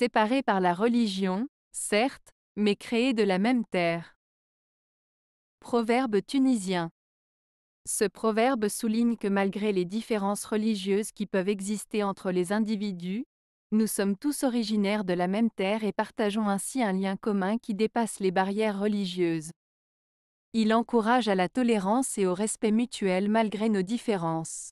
séparés par la religion, certes, mais créés de la même terre. Proverbe tunisien. Ce proverbe souligne que malgré les différences religieuses qui peuvent exister entre les individus, nous sommes tous originaires de la même terre et partageons ainsi un lien commun qui dépasse les barrières religieuses. Il encourage à la tolérance et au respect mutuel malgré nos différences.